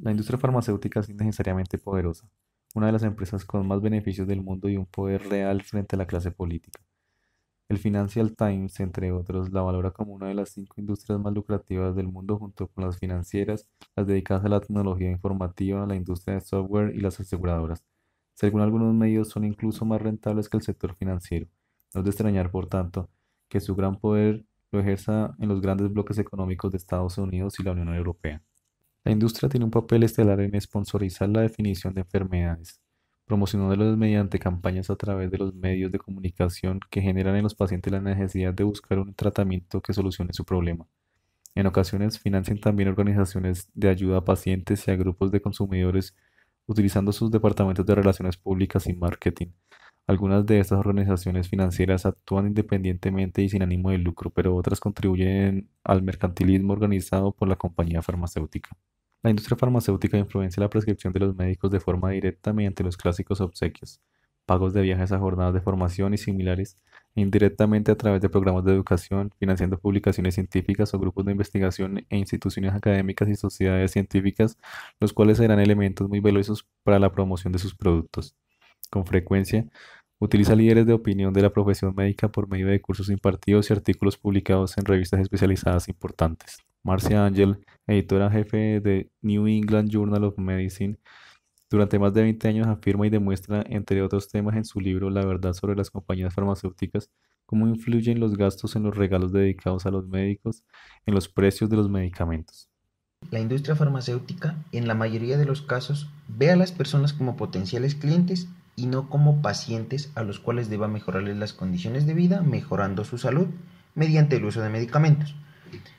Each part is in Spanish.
La industria farmacéutica es innecesariamente poderosa, una de las empresas con más beneficios del mundo y un poder real frente a la clase política. El Financial Times, entre otros, la valora como una de las cinco industrias más lucrativas del mundo junto con las financieras, las dedicadas a la tecnología informativa, la industria de software y las aseguradoras. Según algunos medios, son incluso más rentables que el sector financiero. No es de extrañar, por tanto, que su gran poder lo ejerza en los grandes bloques económicos de Estados Unidos y la Unión Europea. La industria tiene un papel estelar en sponsorizar la definición de enfermedades, promocionándolas mediante campañas a través de los medios de comunicación que generan en los pacientes la necesidad de buscar un tratamiento que solucione su problema. En ocasiones financian también organizaciones de ayuda a pacientes y a grupos de consumidores utilizando sus departamentos de relaciones públicas y marketing. Algunas de estas organizaciones financieras actúan independientemente y sin ánimo de lucro, pero otras contribuyen al mercantilismo organizado por la compañía farmacéutica. La industria farmacéutica influencia la prescripción de los médicos de forma directa mediante los clásicos obsequios, pagos de viajes a jornadas de formación y similares, e indirectamente a través de programas de educación, financiando publicaciones científicas o grupos de investigación e instituciones académicas y sociedades científicas, los cuales serán elementos muy velozos para la promoción de sus productos. Con frecuencia, Utiliza líderes de opinión de la profesión médica por medio de cursos impartidos y artículos publicados en revistas especializadas importantes. Marcia Angel, editora jefe de New England Journal of Medicine, durante más de 20 años afirma y demuestra, entre otros temas en su libro La verdad sobre las compañías farmacéuticas, cómo influyen los gastos en los regalos dedicados a los médicos, en los precios de los medicamentos. La industria farmacéutica, en la mayoría de los casos, ve a las personas como potenciales clientes y no como pacientes a los cuales deba mejorarles las condiciones de vida, mejorando su salud mediante el uso de medicamentos.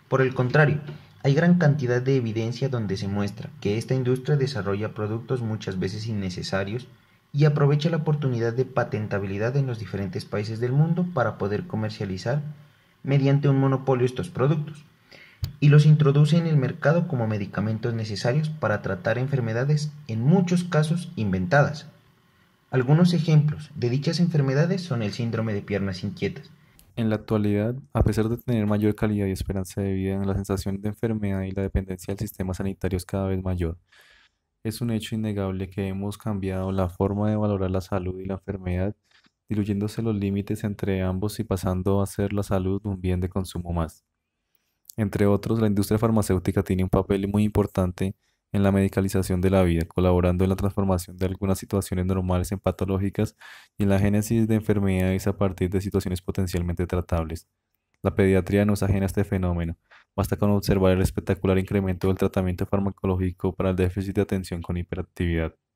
Por el contrario, hay gran cantidad de evidencia donde se muestra que esta industria desarrolla productos muchas veces innecesarios y aprovecha la oportunidad de patentabilidad en los diferentes países del mundo para poder comercializar mediante un monopolio estos productos y los introduce en el mercado como medicamentos necesarios para tratar enfermedades en muchos casos inventadas. Algunos ejemplos de dichas enfermedades son el síndrome de piernas inquietas, en la actualidad, a pesar de tener mayor calidad y esperanza de vida, la sensación de enfermedad y la dependencia del sistema sanitario es cada vez mayor. Es un hecho innegable que hemos cambiado la forma de valorar la salud y la enfermedad, diluyéndose los límites entre ambos y pasando a ser la salud un bien de consumo más. Entre otros, la industria farmacéutica tiene un papel muy importante en la medicalización de la vida, colaborando en la transformación de algunas situaciones normales en patológicas y en la génesis de enfermedades a partir de situaciones potencialmente tratables. La pediatría no es ajena a este fenómeno. Basta con observar el espectacular incremento del tratamiento farmacológico para el déficit de atención con hiperactividad.